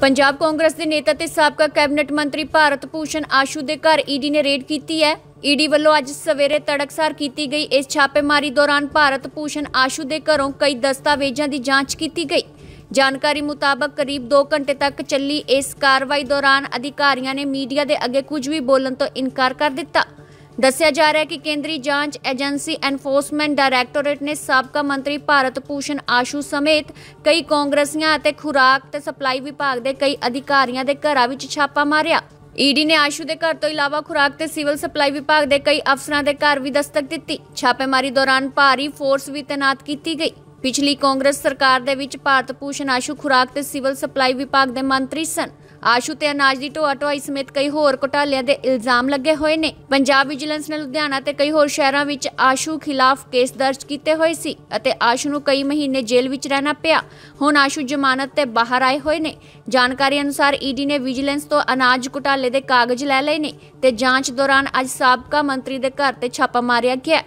ਪੰਜਾਬ ਕਾਂਗਰਸ ਦੇ ਨੇਤਾ ਤੇ ਸਾਬਕਾ ਕੈਬਨਿਟ ਮੰਤਰੀ ਭਾਰਤ ਪੂਸ਼ਨ ਆਸ਼ੂ ਦੇ ਘਰ ਈਡੀ ਨੇ ਰੇਡ ਕੀਤੀ ਹੈ ਈਡੀ ਵੱਲੋਂ ਅੱਜ ਸਵੇਰੇ ਤੜਕਸਾਰ ਕੀਤੀ ਗਈ ਇਸ ਛਾਪੇਮਾਰੀ ਦੌਰਾਨ ਭਾਰਤ ਪੂਸ਼ਨ ਆਸ਼ੂ ਦੇ ਘਰੋਂ ਕਈ ਦਸਤਾਵੇਜ਼ਾਂ ਦੀ ਜਾਂਚ ਕੀਤੀ ਗਈ ਜਾਣਕਾਰੀ ਮੁਤਾਬਕ ਕਰੀਬ 2 ਘੰਟੇ ਤੱਕ ਚੱਲੀ ਇਸ ਕਾਰਵਾਈ ਦੌਰਾਨ ਅਧਿਕਾਰੀਆਂ ਨੇ ਮੀਡੀਆ ਦੇ ਅੱਗੇ ਕੁਝ ਵੀ ਬੋਲਣ ਤੋਂ ਇਨਕਾਰ ਕਰ ਦਿੱਤਾ ਦੱਸਿਆ ਜਾ ਰਿਹਾ ਹੈ ਕਿ ਕੇਂਦਰੀ ਜਾਂਚ ਏਜੰਸੀ ਐਨਫੋਰਸਮੈਂਟ ਡਾਇਰੈਕਟੋਰੇਟ ਨੇ ਸਾਬਕਾ ਮੰਤਰੀ ਭਾਰਤ ਪੂਸ਼ਨ ਆਸ਼ੂ ਸਮੇਤ ਕਈ ਕਾਂਗਰਸੀਆਂ ਅਤੇ ਖੁਰਾਕ ਤੇ ਸਪਲਾਈ ਵਿਭਾਗ ਦੇ ਕਈ ਅਧਿਕਾਰੀਆਂ ਦੇ ਘਰਾਂ ਵਿੱਚ ਛਾਪਾ ਮਾਰਿਆ ਈਡੀ ਨੇ ਆਸ਼ੂ ਦੇ ਘਰ ਤੋਂ ਇਲਾਵਾ ਖੁਰਾਕ ਤੇ ਸਿਵਲ ਸਪਲਾਈ ਵਿਭਾਗ ਦੇ ਕਈ ਅਫਸਰਾਂ ਦੇ ਘਰ ਵੀ ਦਸਤਕ ਦਿੱਤੀ ਛਾਪੇਮਾਰੀ ਦੌਰਾਨ ਭਾਰੀ ਫੋਰਸ ਵੀ ਤਾਇਨਾਤ ਕੀਤੀ ਗਈ ਪਿਛਲੀ ਕਾਂਗਰਸ ਸਰਕਾਰ ਦੇ ਵਿੱਚ ਭਾਰਤ ਪੂਸ਼ਨ ਆਸ਼ੂ ਖੁਰਾਕ ਤੇ ਸਿਵਲ ਸਪਲਾਈ ਵਿਭਾਗ ਦੇ ਮੰਤਰੀ ਸਨ ਆਸ਼ੂ ਤੇ ਅਨਾਜ ਦੀ ਢੋਆ ਢੋਆਈ ਸਮੇਤ ਕਈ ਹੋਰ ਘੁਟਾਲਿਆਂ ਦੇ ਇਲਜ਼ਾਮ ਲੱਗੇ ਹੋਏ ਨੇ ਪੰਜਾਬ ਵਿਜੀਲੈਂਸ ਨੇ ਲੁਧਿਆਣਾ ਤੇ ਕਈ ਹੋਰ ਸ਼ਹਿਰਾਂ ਵਿੱਚ ਆਸ਼ੂ ਖਿਲਾਫ ਕੇਸ ਦਰਜ ਕੀਤੇ ਹੋਏ ਸੀ ਅਤੇ ਆਸ਼ੂ ਨੂੰ ਕਈ ਮਹੀਨੇ ਜੇਲ੍ਹ ਵਿੱਚ ਰਹਿਣਾ ਪਿਆ ਹੁਣ ਆਸ਼ੂ ਜ਼ਮਾਨਤ ਤੇ ਬਾਹਰ ਆਏ ਹੋਏ ਨੇ ਜਾਣਕਾਰੀ ਅਨੁਸਾਰ ਈਡੀ ਨੇ ਵਿਜੀਲੈਂਸ ਤੋਂ ਅਨਾਜ ਘੁਟਾਲੇ ਦੇ ਕਾਗਜ਼ ਲੈ ਲਏ ਨੇ ਤੇ ਜਾਂਚ ਦੌਰਾਨ ਅੱਜ ਸਾਬਕਾ ਮੰਤਰੀ ਦੇ ਘਰ ਤੇ ਛਾਪਾ ਮਾਰਿਆ ਗਿਆ